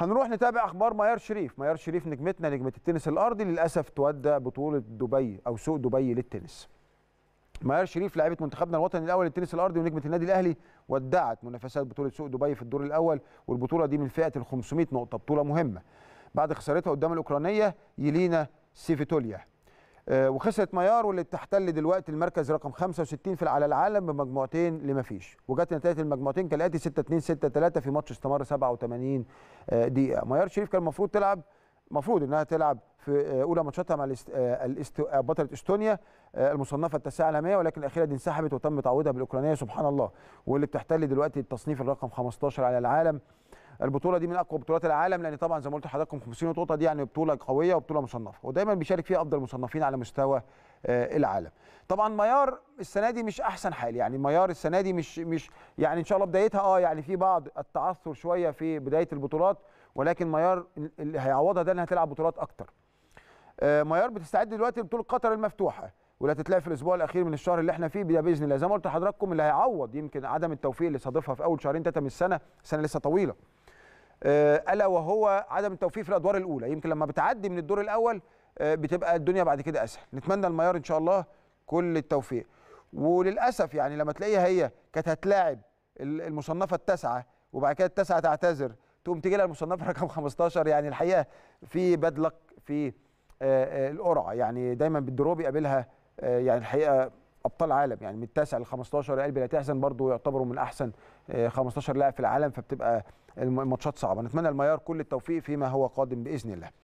هنروح نتابع اخبار ميار شريف ميار شريف نجمتنا نجمه التنس الارضي للاسف تودع بطوله دبي او سوق دبي للتنس ميار شريف لاعبه منتخبنا الوطني الاول للتنس الارضي ونجمه النادي الاهلي ودعت منافسات بطوله سوق دبي في الدور الاول والبطوله دي من فئه ال 500 نقطه بطوله مهمه بعد خسارتها قدام الاوكرانيه يلينا سيفيتوليا آه، وخسرت ميار واللي بتحتل دلوقتي المركز رقم 65 في على العالم بمجموعتين لما فيش وجت نتائج المجموعتين كالاتي 6 2 6 3 في ماتش استمر 87 آه، دقيقه ميار شريف كان المفروض تلعب المفروض انها تلعب في آه، اولى ماتشاتها مع بطله استونيا المصنفه التاسعه العالميه ولكن الاخيره دي انسحبت وتم تعويضها بالاوكرانيه سبحان الله واللي بتحتل دلوقتي التصنيف الرقم 15 على العالم البطوله دي من اقوى بطولات العالم لان طبعا زي ما قلت لحضراتكم 50 نقطه دي يعني بطوله قويه وبطوله مصنفه ودايما بيشارك فيها افضل المصنفين على مستوى آه، العالم طبعا معيار السنه دي مش احسن حال يعني معيار السنه دي مش مش يعني ان شاء الله بدايتها اه يعني في بعض التعثر شويه في بدايه البطولات ولكن معيار اللي هيعوضها ده انها تلعب بطولات اكتر آه، معيار بتستعد دلوقتي لبطوله قطر المفتوحه واللي هتتلعب في الاسبوع الاخير من الشهر اللي احنا فيه باذن الله زي ما قلت لحضراتكم اللي هيعوض يمكن عدم التوفيق اللي صادفها في اول شهرين ثلاثه من السنه سنه لسه طويله آه، الا وهو عدم التوفيق في الادوار الاولى يمكن لما بتعدي من الدور الاول آه، بتبقى الدنيا بعد كده اسهل نتمنى الميار ان شاء الله كل التوفيق وللاسف يعني لما تلاقيها هي كانت هتلاعب المصنفه التاسعه وبعد كده التاسعه تعتذر تقوم تجي لها المصنفه رقم 15 يعني الحقيقه في بدلك في آه، القرعه يعني دايما بالدروب بيقابلها يعني الحقيقه ابطال عالم يعني من التاسع ل 15 يا قلبي لا تحزن برضه يعتبروا من احسن 15 آه، لاعب في العالم فبتبقى الماتشات صعبه نتمنى المايار كل التوفيق فيما هو قادم باذن الله